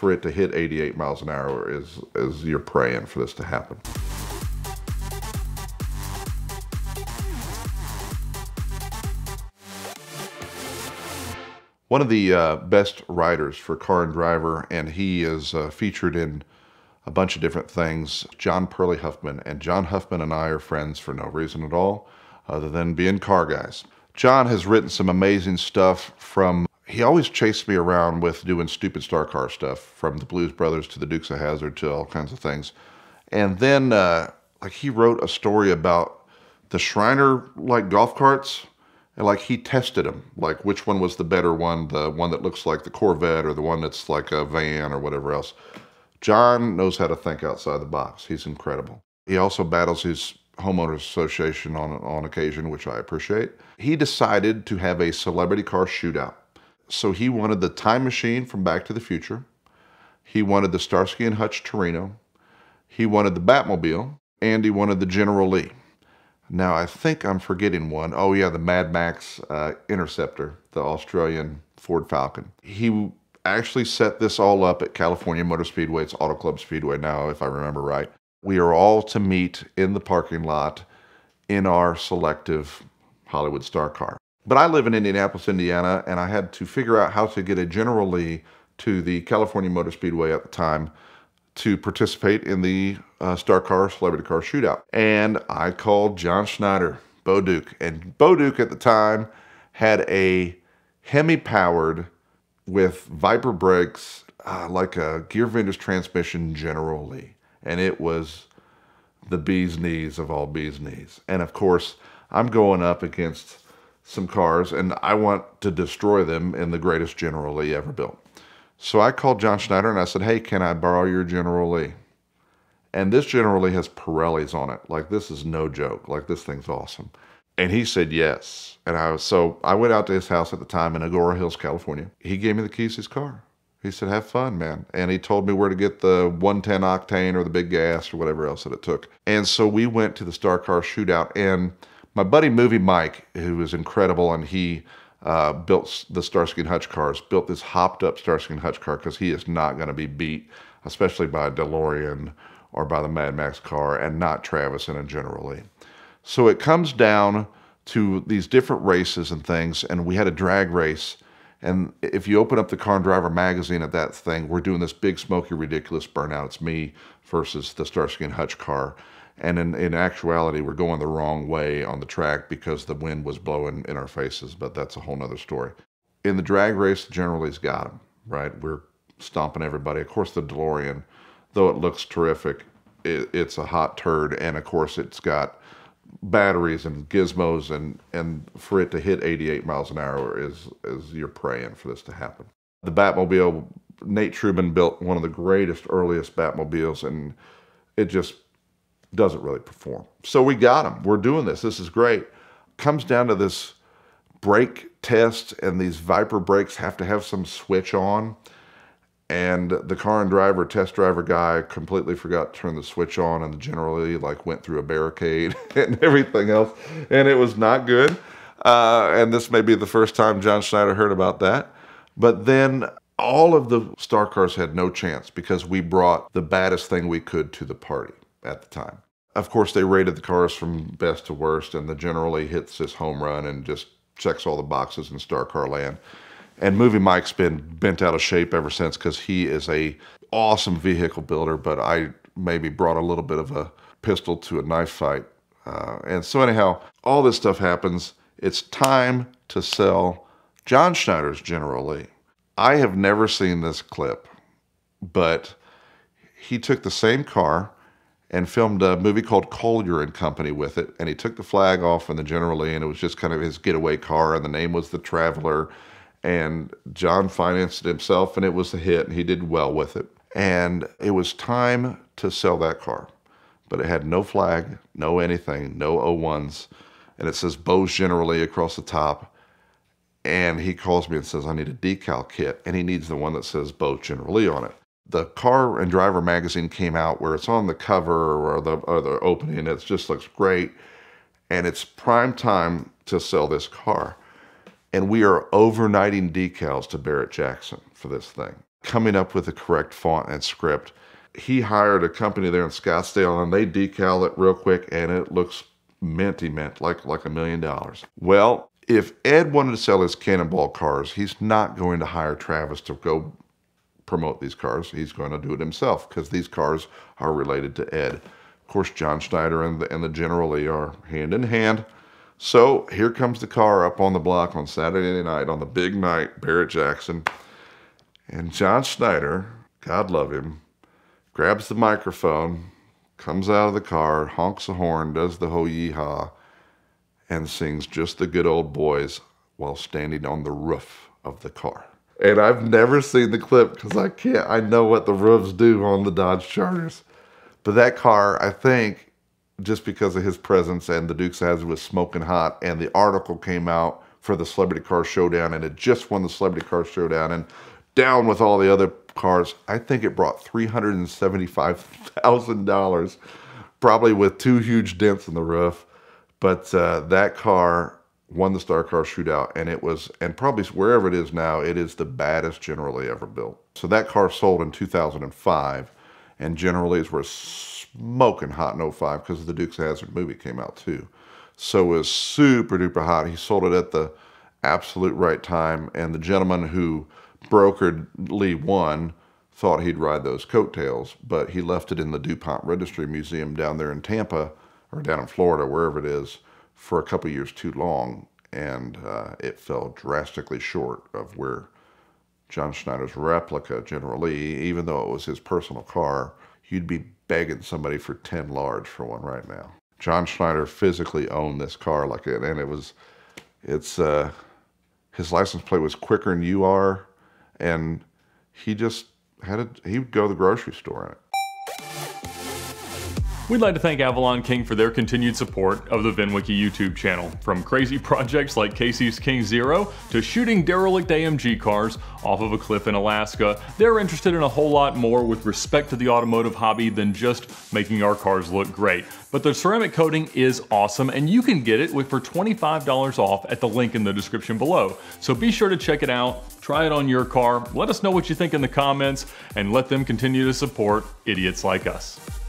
for it to hit 88 miles an hour is, is you're praying for this to happen. One of the uh, best writers for Car and Driver, and he is uh, featured in a bunch of different things, John Perley Huffman. And John Huffman and I are friends for no reason at all, other than being car guys. John has written some amazing stuff from he always chased me around with doing stupid star car stuff from the blues brothers to the dukes of hazard to all kinds of things and then uh, like he wrote a story about the shriner like golf carts and like he tested them like which one was the better one the one that looks like the corvette or the one that's like a van or whatever else john knows how to think outside the box he's incredible he also battles his homeowners association on, on occasion which i appreciate he decided to have a celebrity car shootout so he wanted the time machine from Back to the Future. He wanted the Starsky and Hutch Torino. He wanted the Batmobile. And he wanted the General Lee. Now, I think I'm forgetting one. Oh, yeah, the Mad Max uh, Interceptor, the Australian Ford Falcon. He actually set this all up at California Motor Speedway. It's Auto Club Speedway now, if I remember right. We are all to meet in the parking lot in our selective Hollywood star car. But I live in Indianapolis, Indiana, and I had to figure out how to get a General Lee to the California Motor Speedway at the time to participate in the uh, Star Car Celebrity Car Shootout. And I called John Schneider, Bo Duke. And Bo Duke at the time had a Hemi powered with Viper brakes, uh, like a Gear Vendors transmission General Lee. And it was the bee's knees of all bee's knees. And of course, I'm going up against some cars and I want to destroy them in the greatest General Lee ever built. So I called John Schneider and I said, Hey, can I borrow your General Lee? And this General Lee has Pirellis on it. Like, this is no joke. Like, this thing's awesome. And he said yes. And I was, so I went out to his house at the time in Agora Hills, California. He gave me the keys to his car. He said, Have fun, man. And he told me where to get the 110 octane or the big gas or whatever else that it took. And so we went to the Star Car shootout. And my buddy Movie Mike, who is incredible, and he uh, built the Starsky and Hutch cars, built this hopped up Starsky and Hutch car because he is not going to be beat, especially by a DeLorean or by the Mad Max car, and not Travis in a generally. So it comes down to these different races and things, and we had a drag race. And if you open up the Car and Driver magazine at that thing, we're doing this big, smoky, ridiculous burnout. It's me versus the Starsky and Hutch car. And in, in actuality, we're going the wrong way on the track because the wind was blowing in our faces, but that's a whole other story. In the drag race, generally's got them, right? We're stomping everybody. Of course, the DeLorean, though it looks terrific, it, it's a hot turd. And of course, it's got batteries and gizmos and and for it to hit 88 miles an hour is is you're praying for this to happen. The Batmobile, Nate Trubin built one of the greatest earliest Batmobiles, and it just doesn't really perform. So we got him. We're doing this. This is great. Comes down to this brake test, and these Viper brakes have to have some switch on. And the car and driver, test driver guy, completely forgot to turn the switch on, and generally like went through a barricade and everything else, and it was not good. Uh, and this may be the first time John Schneider heard about that. But then all of the star cars had no chance because we brought the baddest thing we could to the party at the time. Of course, they rated the cars from best to worst, and the Generally hits this home run and just checks all the boxes in Star Car Land. And Movie Mike's been bent out of shape ever since because he is a awesome vehicle builder, but I maybe brought a little bit of a pistol to a knife fight. Uh, and so anyhow, all this stuff happens. It's time to sell John Schneider's General Lee. I have never seen this clip, but he took the same car and filmed a movie called Collier and Company with it. And he took the flag off in the General Lee, and it was just kind of his getaway car, and the name was The Traveler. And John financed it himself, and it was a hit, and he did well with it. And it was time to sell that car, but it had no flag, no anything, no O1s, and it says Bose Generally across the top. And he calls me and says, I need a decal kit, and he needs the one that says Bose Generally on it the Car and Driver magazine came out where it's on the cover or the, or the opening. It just looks great. And it's prime time to sell this car. And we are overnighting decals to Barrett Jackson for this thing, coming up with the correct font and script. He hired a company there in Scottsdale and they decal it real quick and it looks minty mint, like, like a million dollars. Well, if Ed wanted to sell his cannonball cars, he's not going to hire Travis to go promote these cars. He's going to do it himself because these cars are related to Ed. Of course, John Schneider and the, and the General Lee are hand in hand. So here comes the car up on the block on Saturday night, on the big night, Barrett Jackson. And John Schneider, God love him, grabs the microphone, comes out of the car, honks a horn, does the ho yeehaw, and sings just the good old boys while standing on the roof of the car. And I've never seen the clip because I can't, I know what the roofs do on the Dodge Chargers. But that car, I think, just because of his presence and the Duke's it was smoking hot, and the article came out for the Celebrity Car Showdown, and it just won the Celebrity Car Showdown, and down with all the other cars. I think it brought three hundred and seventy-five thousand dollars, probably with two huge dents in the roof. But uh, that car won the Star Car Shootout, and it was, and probably wherever it is now, it is the baddest generally ever built. So that car sold in 2005, and generallys were smoking hot in 05 because the Dukes Hazard movie came out too. So it was super duper hot. He sold it at the absolute right time, and the gentleman who brokered Lee one thought he'd ride those coattails, but he left it in the DuPont Registry Museum down there in Tampa, or down in Florida, wherever it is, for a couple years too long, and uh, it fell drastically short of where John Schneider's replica, General Lee, even though it was his personal car, you'd be begging somebody for 10 large for one right now. John Schneider physically owned this car like it, and it was, it's, uh, his license plate was quicker than you are, and he just had a, he would go to the grocery store in it. We'd like to thank Avalon King for their continued support of the VinWiki YouTube channel, from crazy projects like Casey's King Zero to shooting derelict AMG cars off of a cliff in Alaska. They're interested in a whole lot more with respect to the automotive hobby than just making our cars look great. But their ceramic coating is awesome, and you can get it with, for $25 off at the link in the description below. So be sure to check it out, try it on your car, let us know what you think in the comments, and let them continue to support idiots like us.